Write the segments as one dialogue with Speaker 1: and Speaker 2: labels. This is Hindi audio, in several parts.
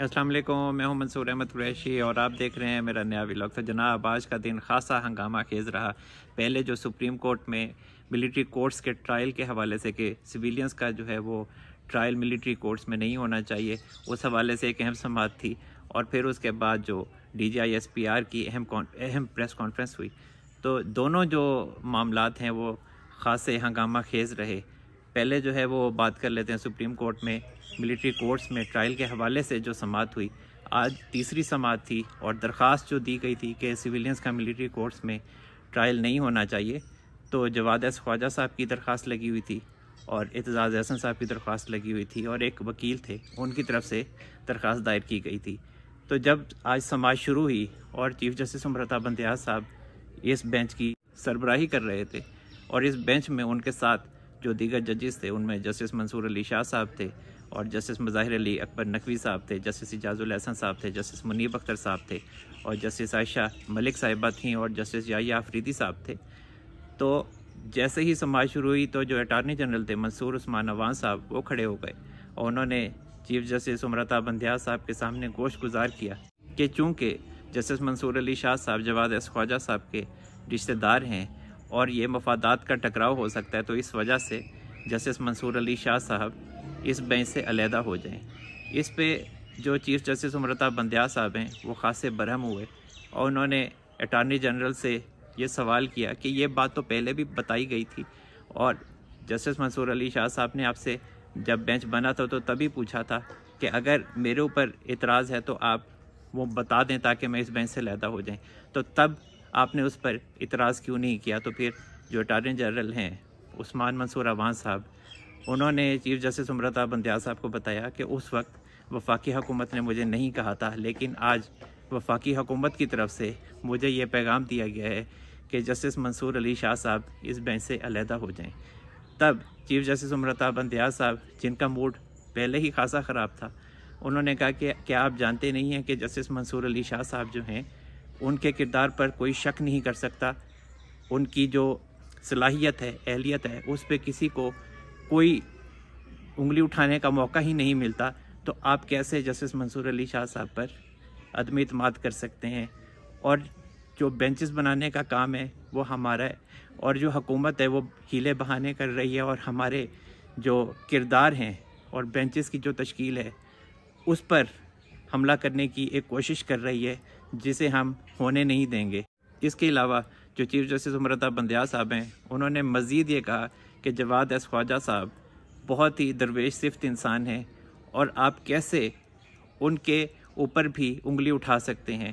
Speaker 1: असलम मैं हूं मंसूर अहमद कुरैशी और आप देख रहे हैं मेरा नया व्लॉग तो जनाब आज का दिन खासा हंगामा खेज़ रहा पहले जो सुप्रीम कोर्ट में मिलिट्री कोर्ट्स के ट्रायल के हवाले से कि सिविलियंस का जो है वो ट्रायल मिलिट्री कोर्ट्स में नहीं होना चाहिए उस हवाले से एक अहम समात थी और फिर उसके बाद जो D G I S P R की अहम अहम प्रेस कॉन्फ्रेंस हुई तो दोनों जो मामला हैं वो खासे हंगामा खेज़ रहे पहले जो है वो बात कर लेते हैं सुप्रीम कोर्ट में मिलिट्री कोर्ट्स में ट्रायल के हवाले से जो समात हुई आज तीसरी समात थी और दरख्वास्त जो दी गई थी कि सिविलियंस का मिलिट्री कोर्ट्स में ट्रायल नहीं होना चाहिए तो जवाद एस ख्वाजा साहब की दरख्वास्त लगी हुई थी और एतजाज़ एहसन साहब की दरख्वास्त लगी हुई थी और एक वकील थे उनकी तरफ से दरख्वास्त दायर की गई थी तो जब आज समाज शुरू हुई और चीफ जस्टिस अमृता बंदयाज साहब इस बेंच की सरबराही कर रहे थे और इस बेंच में उनके साथ जो दीगर जजेस थे उनमें जस्टिस मंसूर अली शाह साहब थे और जस्टिस मज़ाहिर अली अकबर नकवी साहब थे जस्टिस इजाज़ुल अहसन साहब थे जस्टिस मुनीब अख्तर साहब थे और जस्टिस आयशा मलिक साहिबा थीं और जस्टिस याहिया आफरीदी साहब थे तो जैसे ही समाज शुरू हुई तो जो अटारनी जनरल थे मंसूर उस्मान अवान साहब वो खड़े हो गए और उन्होंने चीफ जस्टिस उम्रता बंध्या साहब के सामने गोश गुजार किया कि चूँकि जस्टिस मंसूर अली शाह साहब जवाद एस ख्वाजा साहब के रिश्तेदार हैं और ये मफादात का टकराव हो सकता है तो इस वजह से जस्टिस मंसूर अली शाह साहब इस बेंच से अलहदा हो जाएं इस पे जो चीफ जस्टिस उम्रता बंदया साहब हैं वो खासे बरहम हुए और उन्होंने अटारनी जनरल से ये सवाल किया कि ये बात तो पहले भी बताई गई थी और जस्टिस मंसूर अली शाह साहब ने आपसे जब बेंच बना था तो तभी पूछा था कि अगर मेरे ऊपर इतराज़ है तो आप वो बता दें ताकि मैं इस बेंच से लहदा हो जाएं तो तब आपने उस पर इतराज़ क्यों नहीं किया तो फिर जो अटारनी जनरल हैं उस्मान मंसूर अवान साहब उन्होंने चीफ जस्टिस उम्रता बंदिया साहब को बताया कि उस वक्त वफाकी हुकूमत ने मुझे नहीं कहा था लेकिन आज वफाकी हुकूमत की तरफ से मुझे ये पैगाम दिया गया है कि जस्टिस मंसूर अली शाह साहब इस बेंच से अलहदा हो जाएं तब चीफ जस्टिस उम्रता बंदिया साहब जिनका मूड पहले ही खासा ख़राब था उन्होंने कहा कि क्या आप जानते नहीं हैं कि जस्टिस मंसूर अली शाह साहब जो हैं उनके किरदार पर कोई शक नहीं कर सकता उनकी जो सलाहियत है अहलियत है उस पर किसी को कोई उंगली उठाने का मौका ही नहीं मिलता तो आप कैसे जस्टिस मंसूर अली शाह साहब पर अदम अतमाद कर सकते हैं और जो बेंचेस बनाने का काम है वो हमारा है और जो हकूमत है वो हीले बहाने कर रही है और हमारे जो किरदार हैं और बेंचेस की जो तश्कील है उस पर हमला करने की एक कोशिश कर रही है जिसे हम होने नहीं देंगे इसके अलावा जो चीफ जस्टिस उमरता बंदयाल साहब हैं उन्होंने मज़ीद ये कहा कि जवाद एस ख्वाजा साहब बहुत ही दरवेश सिफ्त इंसान हैं और आप कैसे उनके ऊपर भी उंगली उठा सकते हैं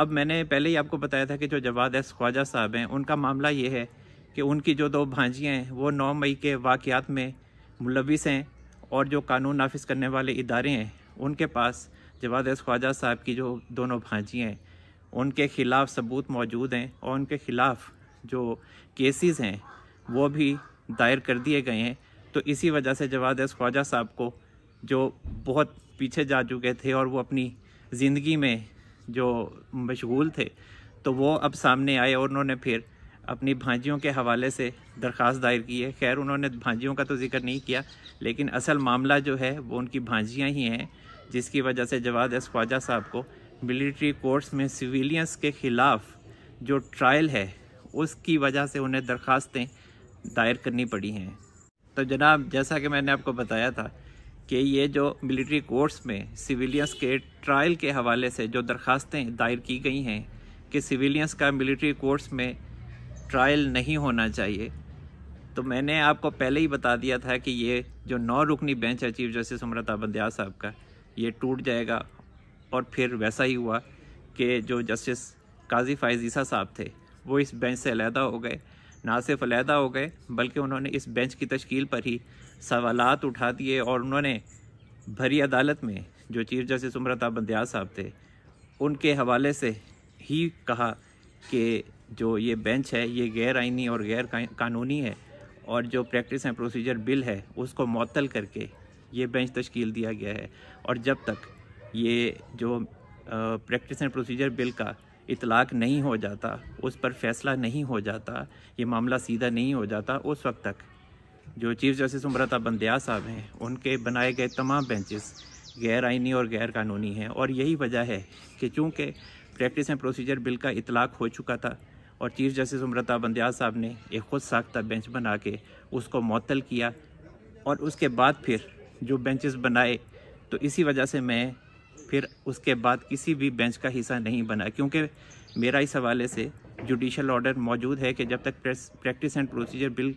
Speaker 1: अब मैंने पहले ही आपको बताया था कि जो जवाद एस ख्वाजा साहब हैं उनका मामला ये है कि उनकी जो दो भांजियाँ हैं वो नौ मई के वाक़ात में मुलविस हैं और जो कानून नाफिज करने वाले इदारे हैं उनके पास जवाद ख्वाजा साहब की जो दोनों भांजी हैं उनके ख़िलाफ़ सबूत मौजूद हैं और उनके ख़िलाफ़ जो केसेस हैं वो भी दायर कर दिए गए हैं तो इसी वजह से जवाद ख्वाजा साहब को जो बहुत पीछे जा चुके थे और वो अपनी ज़िंदगी में जो मशगूल थे तो वो अब सामने आए और उन्होंने फिर अपनी भांजियों के हवाले से दरख्वास्त दायर की है खैर उन्होंने भांजियों का तो जिक्र नहीं किया लेकिन असल मामला जो है वो उनकी भांजियाँ ही हैं जिसकी वजह से जवाद एस ख्वाजा साहब को मिलिट्री कोर्ट्स में सिविलियंस के ख़िलाफ़ जो ट्रायल है उसकी वजह से उन्हें दरख्वास्तें दायर करनी पड़ी हैं तो जनाब जैसा कि मैंने आपको बताया था कि ये जो मिलिट्री कोर्ट्स में सिविलियंस के ट्रायल के हवाले से जो दरख्वास्तें दायर की गई हैं कि सिविलियंस का मिलिट्री कोर्ट्स में ट्रायल नहीं होना चाहिए तो मैंने आपको पहले ही बता दिया था कि ये जो नौ रुकनी बेंच है चीफ जस्टिस उम्रता बंदयाल साहब का ये टूट जाएगा और फिर वैसा ही हुआ कि जो जस्टिस काजी फायजीसा ईसा साहब थे वो इस बेंच से अलहदा हो गए ना सिर्फ अलहदा हो गए बल्कि उन्होंने इस बेंच की तश्कील पर ही सवाल उठा दिए और उन्होंने भरी अदालत में जो चीफ जस्टिस उम्रता बंदयाज साहब थे उनके हवाले से ही कहा कि जो ये बेंच है ये गैर आइनी और गैर कानूनी है और जो प्रैक्टिस एंड प्रोसीजर बिल है उसको मअतल करके ये बेंच तश्कील दिया गया है और जब तक ये जो प्रैक्टिस एंड प्रोसीजर बिल का इतलाक नहीं हो जाता उस पर फैसला नहीं हो जाता ये मामला सीधा नहीं हो जाता उस वक्त तक जो चीफ जस्टिस उम्रता बंदया साहब हैं उनके बनाए गए तमाम बेंचेस गैर आइनी और गैर कानूनी हैं और यही वजह है कि चूँकि प्रैक्टिस एंड प्रोसीजर बिल का इतलाक हो चुका था और चीफ जस्टिस उम्रता बंदया साहब ने एक खुद साख्ता बेंच बना के उसको मअतल किया और उसके बाद फिर जो बेंचेस बनाए तो इसी वजह से मैं फिर उसके बाद किसी भी बेंच का हिस्सा नहीं बना क्योंकि मेरा इस हवाले से जुडिशल ऑर्डर मौजूद है कि जब तक प्रैक्टिस एंड प्रोसीजर बिल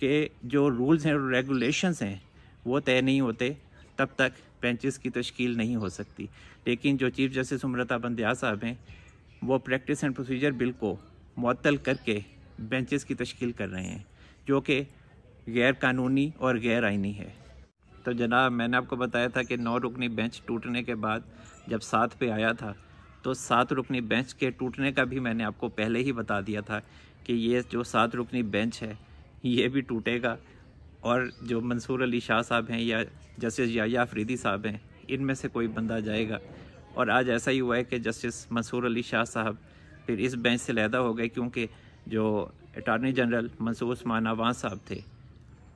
Speaker 1: के जो रूल्स हैं और रेगुलेशंस हैं वो तय नहीं होते तब तक बेंचेस की तश्कील नहीं हो सकती लेकिन जो चीफ जस्टिस उम्रता बंदया साहब हैं वो प्रैक्टिस एंड प्रोसीजर बिल को मअतल करके बेंचेस की तश्कील कर रहे हैं जो कि गैर कानूनी और गैर आइनी है तो जनाब मैंने आपको बताया था कि नौ रुकनी बेंच टूटने के बाद जब सात पे आया था तो सात रुकनी बेंच के टूटने का भी मैंने आपको पहले ही बता दिया था कि ये जो सात रुकनी बेंच है ये भी टूटेगा और जो मंसूर अली शाह साहब हैं या जस्टिस याया अफरीदी साहब हैं इनमें से कोई बंदा जाएगा और आज ऐसा ही हुआ है कि जस्टिस मंसूर अली शाह साहब फिर इस बेंच से लहदा हो गए क्योंकि जो अटारनी जनरल मंसूर उस्मान आवाज साहब थे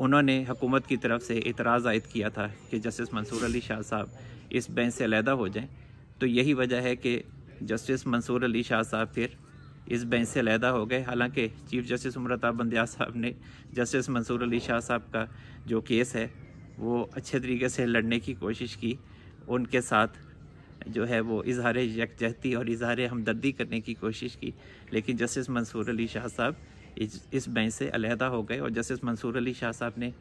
Speaker 1: उन्होंने हुकूमत की तरफ से इतराज़ आयद किया था कि जस्टिस मंसूर अली शाह साहब इस बेंच से अलहदा हो जाएं तो यही वजह है कि जस्टिस मंसूर अली शाह साहब फिर इस बेंच से अलहदा हो गए हालांकि चीफ जस्टिस उम्रता बंदिया साहब ने जस्टिस मंसूर अली शाह साहब का जो केस है वो अच्छे तरीके से लड़ने की कोशिश की उनके साथ जो है वो इजहार यकजहती और इजहार हमदर्दी करने की कोशिश की लेकिन जस्टिस मंसूर अली शाह साहब इस इस बेंच से अलहदा हो गए और जस्टिस मंसूर अली शाह साहब ने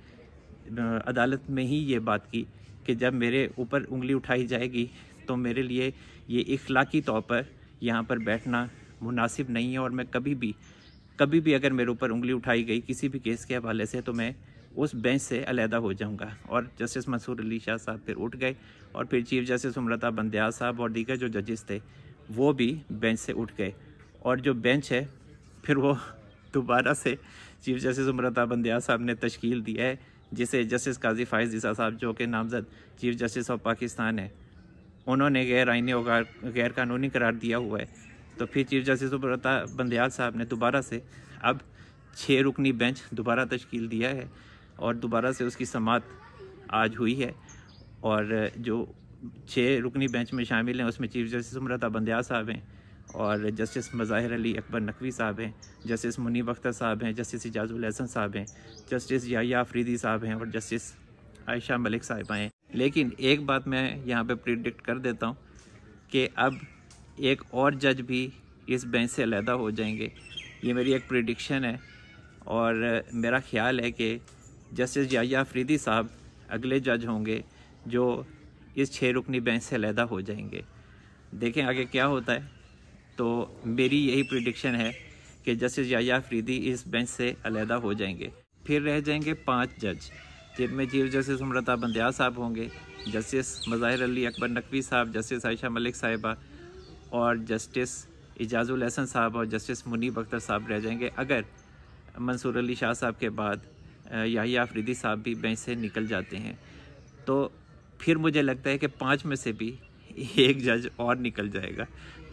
Speaker 1: अदालत में ही ये बात की कि जब मेरे ऊपर उंगली उठाई जाएगी तो मेरे लिए ये इखलाकी तौर पर यहाँ पर बैठना मुनासिब नहीं है और मैं कभी भी कभी भी अगर मेरे ऊपर उंगली उठाई गई किसी भी केस के हवाले से तो मैं उस बेंच से अलहदा हो जाऊंगा और जस्टिस मंसूर अली शाह साहब फिर उठ गए और फिर चीफ जस्टिस उम्रता बंदयाल साहब और दीगर जो जजेस थे वो भी बेंच से उठ गए और जो बेंच है फिर वो दोबारा से चीफ जस्टिस उम्रता बंदिया साहब ने तश्कील दी है जिसे जस्टिस काजी फायज दिसा साहब जो कि नामजद चीफ जस्टिस ऑफ पाकिस्तान है उन्होंने गैर आइनी और गैर कानूनी करार दिया हुआ है तो फिर चीफ जस्टिस उम्रता बंदयाल साहब ने दोबारा से अब छः रुकनी बेंच दोबारा तश्कील दिया है और दोबारा से उसकी समात आज हुई है और जो छः रुकनी बेंच में शामिल हैं उसमें चीफ जस्टिस उम्रता बंदयाल साहब हैं और जस्टिस मज़ाहिर अली अकबर नकवी साहब हैं जस्टिस मुनीब अख्तर साहब हैं जस्टिस इजाजुल हसन साहब हैं जस्टिस याया अफरीदी साहब हैं और जस्टिस आयशा मलिक साहब हैं लेकिन एक बात मैं यहाँ पे प्रिडिक्ट कर देता हूँ कि अब एक और जज भी इस बेंच से अलहदा हो जाएंगे ये मेरी एक प्रिडिक्शन है और मेरा ख्याल है कि जस्टिस याया अफरीदी साहब अगले जज होंगे जो इस छः रुकनी बेंच से अलहदा हो जाएंगे देखें आगे क्या होता है तो मेरी यही प्रिडिक्शन है कि जस्टिस याया फरीदी इस बेंच से अलहदा हो जाएंगे फिर रह जाएंगे पाँच जज जिनमें चीफ जस्टिस अमृता बंदयाल साहब होंगे जस्टिस मज़ाहिर अली अकबर नकवी साहब जस्टिस आयशा मलिक साहिबा और जस्टिस इजाज़ुल हसन साहब और जस्टिस मुनीब अख्तर साहब रह जाएंगे अगर मंसूर अली शाह साहब के बाद याहिया आफरीदी साहब भी बेंच से निकल जाते हैं तो फिर मुझे लगता है कि पाँच में से भी एक जज और निकल जाएगा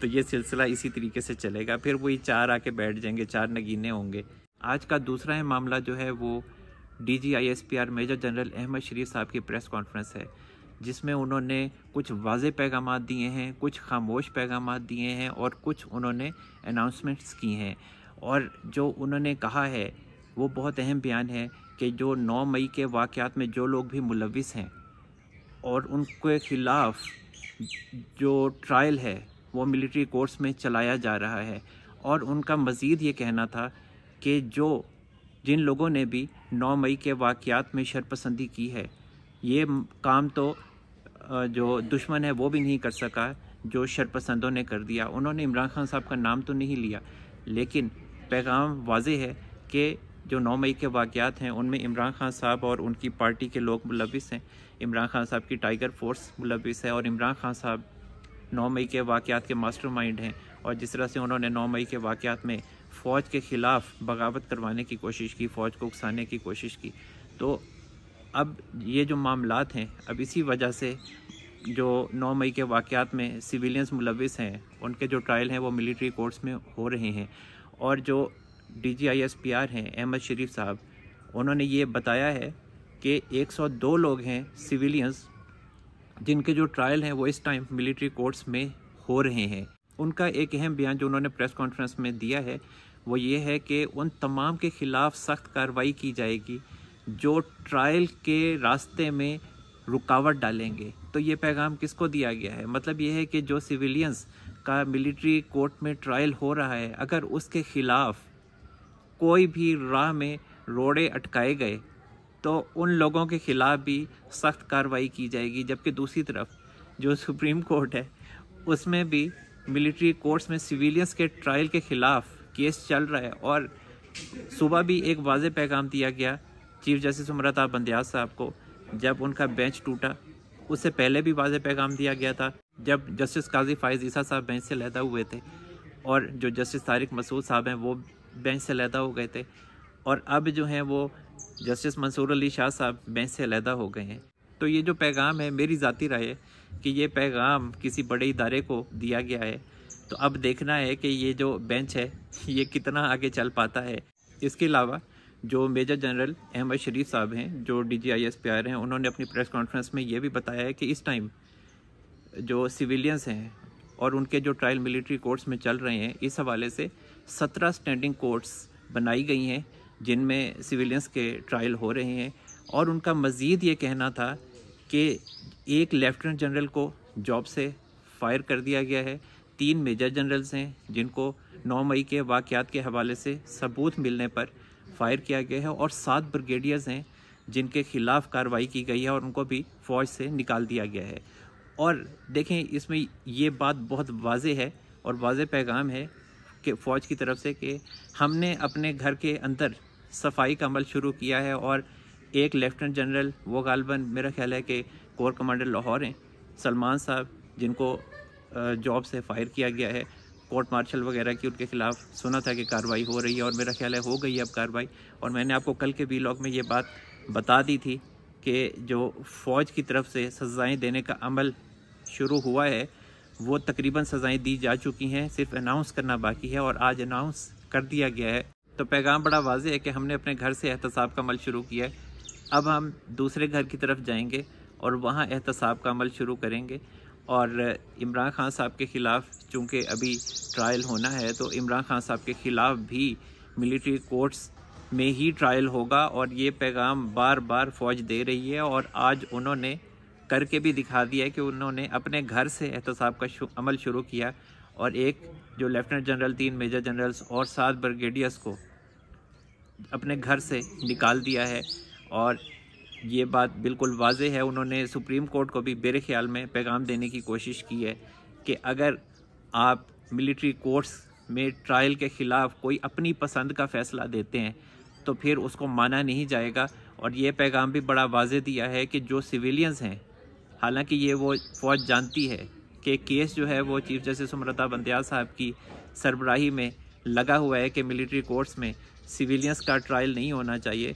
Speaker 1: तो ये सिलसिला इसी तरीके से चलेगा फिर वही चार आके बैठ जाएंगे चार नगीने होंगे आज का दूसरा है मामला जो है वो D G I S P R major general Ahmad Sharif साहब की प्रेस कॉन्फ्रेंस है जिसमें उन्होंने कुछ वाज पैगाम दिए हैं कुछ खामोश पैगाम दिए हैं और कुछ उन्होंने अनाउंसमेंट्स की हैं और जो उन्होंने कहा है वो बहुत अहम बयान है कि जो 9 मई के वाक़ात में जो लोग भी मुलविस हैं और उनके ख़िलाफ़ जो ट्रायल है वो मिलिट्री कोर्स में चलाया जा रहा है और उनका मज़ीद ये कहना था कि जो जिन लोगों ने भी 9 मई के वाक़ात में शरपसंदी की है ये काम तो जो दुश्मन है वो भी नहीं कर सका जो शरपसंदों ने कर दिया उन्होंने इमरान खान साहब का नाम तो नहीं लिया लेकिन पैगाम वाज है कि जो 9 मई के वाक़ात हैं उनमें इमरान खान साहब और उनकी पार्टी के लोग मुलविस हैं इमरान खान साहब की टाइगर फोर्स मुलविस है और इमरान खान साहब नौ मई के वाक़ात के माइंड हैं और जिस तरह से उन्होंने नौ मई के वाक़ात में फ़ौज के ख़िलाफ़ बगावत करवाने की कोशिश की फ़ौज को उकसाने की कोशिश की तो अब ये जो मामला हैं अब इसी वजह से जो 9 मई के वाक़ात में सिविलियंस मुलविस हैं उनके जो ट्रायल हैं वो मिलिट्री कोर्ट्स में हो रहे हैं और जो D G I S P R हैं अहमद शरीफ साहब उन्होंने ये बताया है कि 102 लोग हैं सिविलियंस जिनके जो ट्रायल हैं वो इस टाइम मिलिट्री कोर्ट्स में हो रहे हैं उनका एक अहम बयान जो उन्होंने प्रेस कॉन्फ्रेंस में दिया है वो ये है कि उन तमाम के ख़िलाफ़ सख्त कार्रवाई की जाएगी जो ट्रायल के रास्ते में रुकावट डालेंगे तो ये पैगाम किसको दिया गया है मतलब ये है कि जो सिविलियंस का मिलिट्री कोर्ट में ट्रायल हो रहा है अगर उसके ख़िलाफ़ कोई भी राह में रोड़े अटकाए गए तो उन लोगों के ख़िलाफ़ भी सख्त कार्रवाई की जाएगी जबकि दूसरी तरफ जो सुप्रीम कोर्ट है उसमें भी मिलिट्री कोर्ट्स में सिविलियंस के ट्रायल के ख़िलाफ़ केस चल रहा है और सुबह भी एक वाज पैगाम दिया गया चीफ जस्टिस उमरता बंदयाज साहब को जब उनका बेंच टूटा उससे पहले भी वाज पैगाम दिया गया था जब जस्टिस काजी फायज ईसा साहब बेंच से लहदा हुए थे और जो जस्टिस तारिक मसूद साहब हैं वो बेंच से लहदा हो गए थे और अब जो हैं वो जस्टिस मंसूर अली शाह साहब बेंच से अलहदा हो गए हैं तो ये जो पैगाम है मेरी ज़ाती राय है कि ये पैगाम किसी बड़े इदारे को दिया गया है तो अब देखना है कि ये जो बेंच है ये कितना आगे चल पाता है इसके अलावा जो मेजर जनरल अहमद शरीफ साहब हैं जो D G I S P R हैं उन्होंने अपनी प्रेस कॉन्फ्रेंस में ये भी बताया है कि इस टाइम जो सिविलियंस हैं और उनके जो ट्रायल मिलिट्री कोर्ट्स में चल रहे हैं इस हवाले से सत्रह स्टैंडिंग कोर्ट्स बनाई गई हैं जिनमें सिविलियंस के ट्रायल हो रहे हैं और उनका मज़ीद ये कहना था कि एक लेफ्टिनेंट जनरल को जॉब से फायर कर दिया गया है तीन मेजर जनरल्स हैं जिनको 9 मई के वाक़ात के हवाले से सबूत मिलने पर फायर किया गया है और सात ब्रिगेडियर्स हैं जिनके ख़िलाफ़ कार्रवाई की गई है और उनको भी फ़ौज से निकाल दिया गया है और देखें इसमें ये बात बहुत वाज है और वाज पैगाम है कि फ़ौज की तरफ से कि हमने अपने घर के अंदर सफाई का अमल शुरू किया है और एक लेफ्टिनेंट जनरल वो गालबन मेरा ख्याल है कि कोर कमांडर लाहौर हैं सलमान साहब जिनको जॉब से फायर किया गया है कोर्ट मार्शल वगैरह की उनके ख़िलाफ़ सुना था कि कार्रवाई हो रही है और मेरा ख्याल है हो गई अब कार्रवाई और मैंने आपको कल के वीलॉग में ये बात बता दी थी कि जो फ़ौज की तरफ से सज़ाएँ देने का अमल शुरू हुआ है वो तकरीबन सज़ाएँ दी जा चुकी हैं सिर्फ अनाउंस करना बाकी है और आज अनाउंस कर दिया गया है तो पैगाम बड़ा वाज है कि हमने अपने घर से एहतसाब का अमल शुरू किया है अब हम दूसरे घर की तरफ जाएंगे और वहाँ एहतसाब का अमल शुरू करेंगे और इमरान खान साहब के ख़िलाफ़ चूँकि अभी ट्रायल होना है तो इमरान खान साहब के ख़िलाफ़ भी मिलिट्री कोर्ट्स में ही ट्रायल होगा और ये पैगाम बार बार फ़ौज दे रही है और आज उन्होंने करके भी दिखा दिया कि उन्होंने अपने घर से एहतसाब का अमल शुरू किया और एक जो लेफ्टिनेंट जनरल तीन मेजर जनरल्स और सात ब्रिगेडियर्स को अपने घर से निकाल दिया है और ये बात बिल्कुल वाज है उन्होंने सुप्रीम कोर्ट को भी मेरे ख्याल में पैगाम देने की कोशिश की है कि अगर आप मिलिट्री कोर्ट्स में ट्रायल के ख़िलाफ़ कोई अपनी पसंद का फ़ैसला देते हैं तो फिर उसको माना नहीं जाएगा और ये पैगाम भी बड़ा वाज दिया है कि जो सिविलियंस हैं हालांकि ये वो फौज जानती है के केस जो है वो चीफ जस्टिस उम्रता बंदयाल साहब की सरबराही में लगा हुआ है कि मिलिट्री कोर्ट्स में सिविलियंस का ट्रायल नहीं होना चाहिए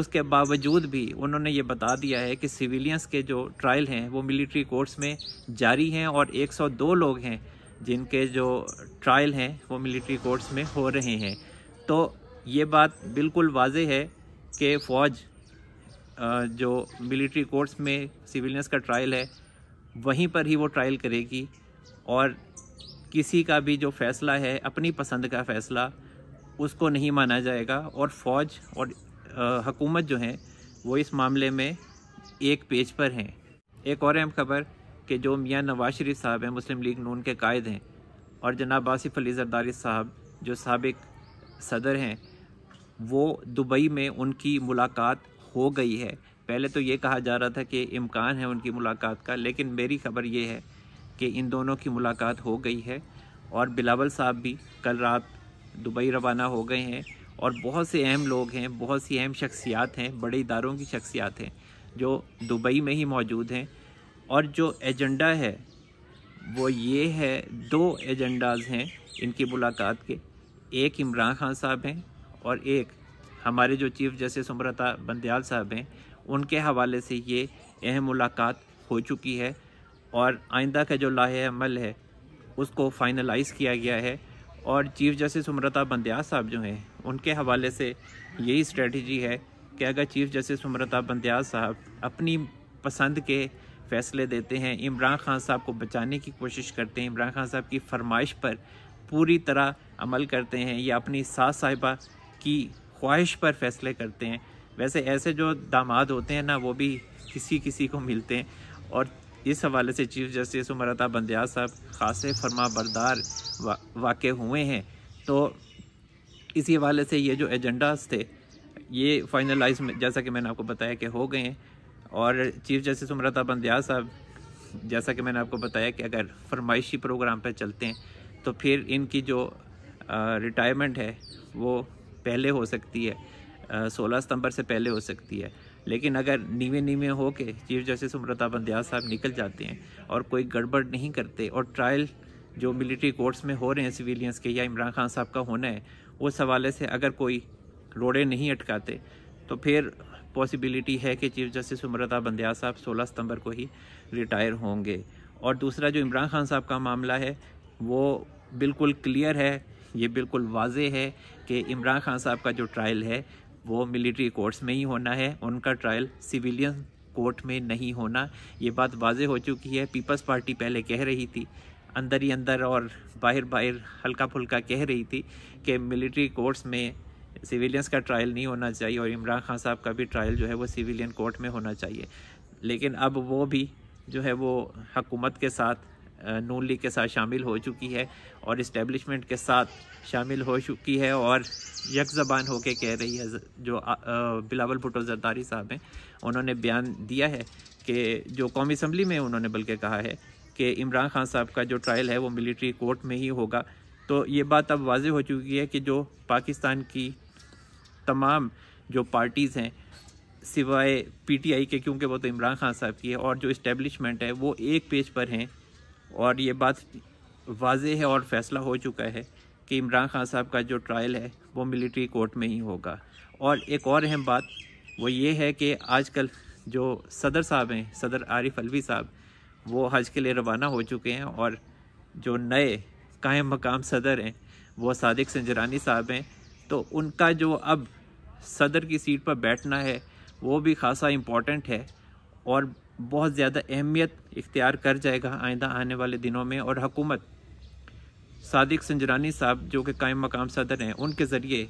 Speaker 1: उसके बावजूद भी उन्होंने ये बता दिया है कि सिविलियंस के जो ट्रायल हैं वो मिलिट्री कोर्ट्स में जारी हैं और 102 लोग हैं जिनके जो ट्रायल हैं वो मिलिट्री कोर्ट्स में हो रहे हैं तो ये बात बिल्कुल वाज है कि फ़ौज जो मिलिट्री कोर्ट्स में सिविलियंस का ट्रायल है वहीं पर ही वो ट्रायल करेगी और किसी का भी जो फैसला है अपनी पसंद का फ़ैसला उसको नहीं माना जाएगा और फ़ौज और हकूमत जो है वो इस मामले में एक पेज पर हैं एक और अहम खबर कि जो मियाँ नवाज शरीफ साहब हैं मुस्लिम लीग नून के कायद हैं और जनाब आसिफ अली जरदारी साहब जो सबक सदर हैं वो दुबई में उनकी मुलाकात हो गई है पहले तो ये कहा जा रहा था कि इम्कान है उनकी मुलाकात का लेकिन मेरी खबर ये है कि इन दोनों की मुलाकात हो गई है और बिलावल साहब भी कल रात दुबई रवाना हो गए हैं और बहुत से अहम लोग हैं बहुत सी अहम शख्सियात हैं बड़े इदारों की शख्सियात हैं जो दुबई में ही मौजूद हैं और जो एजेंडा है वो ये है दो एजेंडाज हैं इनकी मुलाकात के एक इमरान खान साहब हैं और एक हमारे जो चीफ जस्टिस उम्रता बंदयाल साहब हैं उनके हवाले से ये अहम मुलाकात हो चुकी है और आइंदा का जो लाहे अमल है उसको फाइनलाइज किया गया है और चीफ जस्टिस उम्रता बंदयाल साहब जो हैं उनके हवाले से यही स्ट्रेटजी है कि अगर चीफ जस्टिस उम्रता बंदयाज साहब अपनी पसंद के फैसले देते हैं इमरान खान साहब को बचाने की कोशिश करते हैं इमरान खान साहब की फरमाइश पर पूरी तरह अमल करते हैं या अपनी सास साहिबा की ख्वाहिश पर फैसले करते हैं वैसे ऐसे जो दामाद होते हैं ना वो भी किसी किसी को मिलते हैं और इस हवाले से चीफ जस्टिस उमरता बंदयाज साहब खासे फरमा बरदार वा, वाक़ हुए हैं तो इसी हवाले से ये जो एजेंडाज थे ये फाइनलाइज जैसा कि मैंने आपको बताया कि हो गए हैं और चीफ जस्टिस उमरता बंदयाज साहब जैसा कि मैंने आपको बताया कि अगर फरमाइशी प्रोग्राम पर चलते हैं तो फिर इनकी जो रिटायरमेंट है वो पहले हो सकती है सोलह सितंबर से पहले हो सकती है लेकिन अगर नीवे नीवे हो के चीफ जस्टिस उम्रता बंदयाल साहब निकल जाते हैं और कोई गड़बड़ नहीं करते और ट्रायल जो मिलिट्री कोर्ट्स में हो रहे हैं सिविलियंस के या इमरान खान साहब का होना है उस हवाले से अगर कोई रोड़े नहीं अटकाते तो फिर पॉसिबिलिटी है कि चीफ जस्टिस उम्रता बंदयाल साहब सोलह सितंबर को ही रिटायर होंगे और दूसरा जो इमरान खान साहब का मामला है वो बिल्कुल क्लियर है ये बिल्कुल वाज है कि इमरान खान साहब का जो ट्रायल है वो मिलिट्री कोर्ट्स में ही होना है उनका ट्रायल सिविलियन कोर्ट में नहीं होना ये बात वाज हो चुकी है पीपल्स पार्टी पहले कह रही थी अंदर ही अंदर और बाहर बाहर हल्का फुल्का कह रही थी कि मिलिट्री कोर्ट्स में सिविलियंस का ट्रायल नहीं होना चाहिए और इमरान खान साहब का भी ट्रायल जो है वो सिविलियन कोर्ट में होना चाहिए लेकिन अब वो भी जो है वो हकूमत के साथ नून लीग के साथ शामिल हो चुकी है और इस्टेबलिशमेंट के साथ शामिल हो चुकी है और यक जबान होके कह रही है जो बिलावल भुटो जरदारी साहब हैं उन्होंने बयान दिया है कि जो कौमी असम्बली में उन्होंने बल्कि कहा है कि इमरान खान साहब का जो ट्रायल है वो मिलिट्री कोर्ट में ही होगा तो ये बात अब वाज हो चुकी है कि जो पाकिस्तान की तमाम जो पार्टीज़ हैं सिवाय पीटीआई के क्योंकि वो तो इमरान खान साहब की है और जो इस्टेब्लिशमेंट है वो एक पेज पर हैं और ये बात वाज है और फैसला हो चुका है कि इमरान खान साहब का जो ट्रायल है वो मिलिट्री कोर्ट में ही होगा और एक और अहम बात वो ये है कि आजकल जो सदर साहब हैं सदर आरिफ अलवी साहब वो हज के लिए रवाना हो चुके हैं और जो नए कायम मकाम सदर हैं वो सादिक संजरानी साहब हैं तो उनका जो अब सदर की सीट पर बैठना है वो भी खासा इम्पॉर्टेंट है और बहुत ज़्यादा अहमियत इख्तियार कर जाएगा आइंदा आने वाले दिनों में और हकूमत सादिक संजरानी साहब जो कि कायम मकाम सदर हैं उनके ज़रिए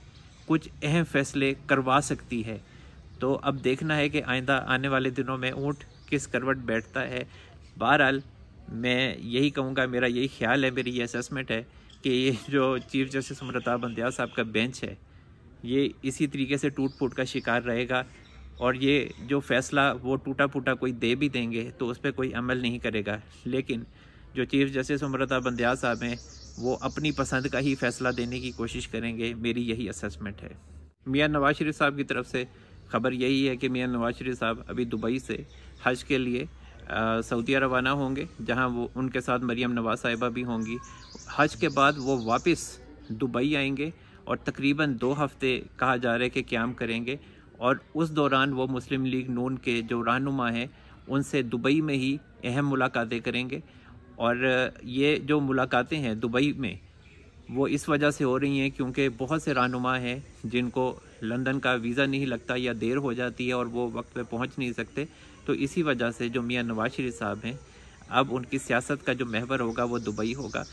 Speaker 1: कुछ अहम फैसले करवा सकती है तो अब देखना है कि आइंदा आने वाले दिनों में ऊँट किस करवट बैठता है बहरहाल मैं यही कहूँगा मेरा यही ख्याल है मेरी ये असेसमेंट है कि ये जो चीफ जस्टिस अमृता बंदयाल साहब का बेंच है ये इसी तरीके से टूट फूट का शिकार रहेगा और ये जो फैसला वो टूटा फूटा कोई दे भी देंगे तो उस पर कोई अमल नहीं करेगा लेकिन जो चीफ जस्टिस उम्रता बंदयाल साहब हैं वो अपनी पसंद का ही फैसला देने की कोशिश करेंगे मेरी यही असेसमेंट है मियाँ नवाज शरीफ साहब की तरफ से खबर यही है कि मियाँ नवाज शरीफ साहब अभी दुबई से हज के लिए सऊदीया रवाना होंगे जहां वो उनके साथ मरियम नवाज साहिबा भी होंगी हज के बाद वो वापस दुबई आएंगे और तकरीबन दो हफ्ते कहा जा रहा है कि क्याम करेंगे और उस दौरान वो मुस्लिम लीग नून के जो रहनुमा हैं उनसे दुबई में ही अहम मुलाकातें करेंगे और ये जो मुलाकातें हैं दुबई में वो इस वजह से हो रही हैं क्योंकि बहुत से रहनुमा हैं जिनको लंदन का वीज़ा नहीं लगता या देर हो जाती है और वो वक्त पे पहुंच नहीं सकते तो इसी वजह से जो मियाँ नवाज शरीफ साहब हैं अब उनकी सियासत का जो महवर होगा वो दुबई होगा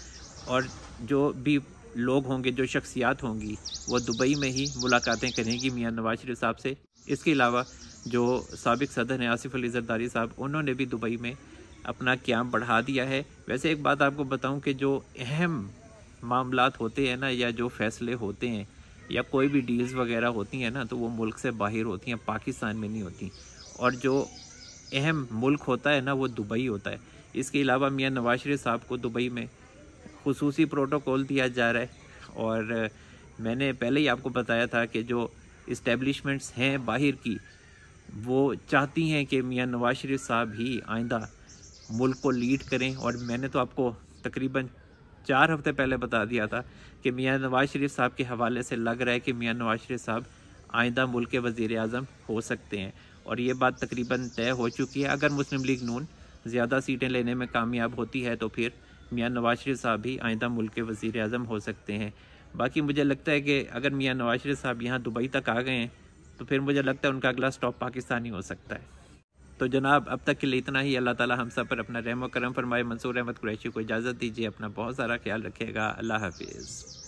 Speaker 1: और जो भी लोग होंगे जो शख्सियात होंगी वो दुबई में ही मुलाकातें करेंगी मियाँ नवाज शरीफ साहब से इसके अलावा जो सबक सदर हैं आसिफ अली जरदारी साहब उन्होंने भी दुबई में अपना क्याम बढ़ा दिया है वैसे एक बात आपको बताऊं कि जो अहम मामला होते हैं ना या जो फैसले होते हैं या कोई भी डील्स वगैरह होती हैं ना तो वो मुल्क से बाहर होती हैं पाकिस्तान में नहीं होती और जो अहम मुल्क होता है ना वो दुबई होता है इसके अलावा मियाँ नवाज शरीफ साहब को दुबई में खसूस प्रोटोकॉल दिया जा रहा है और मैंने पहले ही आपको बताया था कि जो इस्टेब्लिशमेंट्स हैं बाहर की वो चाहती हैं कि मियाँ नवाज शरीफ साहब ही आइंदा मुल्क को लीड करें और मैंने तो आपको तकरीबन चार हफ्ते पहले बता दिया था कि मियाँ नवाज शरीफ साहब के हवाले से लग रहा है कि मियाँ नवाज शरीफ साहब आइंदा मुल्क के वज़ी अजम हो सकते हैं और ये बात तकरीबन तय हो चुकी है अगर मुस्लिम लीग नून ज़्यादा सीटें लेने में कामयाब होती है तो फिर मियाँ नवाज शरीफ साहब भी आइंदा मुल्क के वज़ी अजम हो सकते हैं बाकी मुझे लगता है कि अगर मियाँ नवाज शरीफ साहब यहाँ दुबई तक आ गए हैं तो फिर मुझे लगता है उनका अगला स्टॉप पाकिस्तान ही हो सकता है तो जनाब अब तक के लिए इतना ही अल्लाह ताला हम सब पर अपना रहम करम फरमाए मंसूर अहमद कुरैशी को इजाज़त दीजिए अपना बहुत सारा ख्याल रखेगा अल्लाह हाफिज़